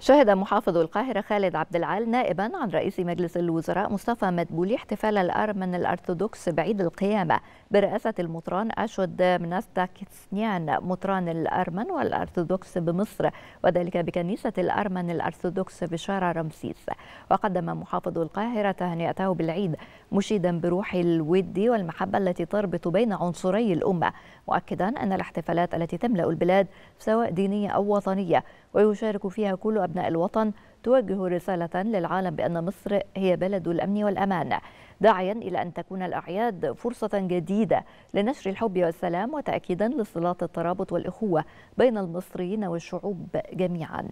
شهد محافظ القاهرة خالد عبد العال نائبا عن رئيس مجلس الوزراء مصطفى مدبولي احتفال الأرمن الأرثوذكس بعيد القيامة برئاسة المطران أشود مناستاكسنيان مطران الأرمن والأرثوذكس بمصر وذلك بكنيسة الأرمن الأرثوذكس بشارع رمسيس وقدم محافظ القاهرة تهنئته بالعيد مشيدا بروح الود والمحبة التي تربط بين عنصري الأمة مؤكدا أن الاحتفالات التي تملأ البلاد سواء دينية أو وطنية ويشارك فيها كل وأبناء الوطن توجه رسالة للعالم بأن مصر هي بلد الأمن والأمان داعيا إلى أن تكون الأعياد فرصة جديدة لنشر الحب والسلام وتأكيدا لصلات الترابط والإخوة بين المصريين والشعوب جميعا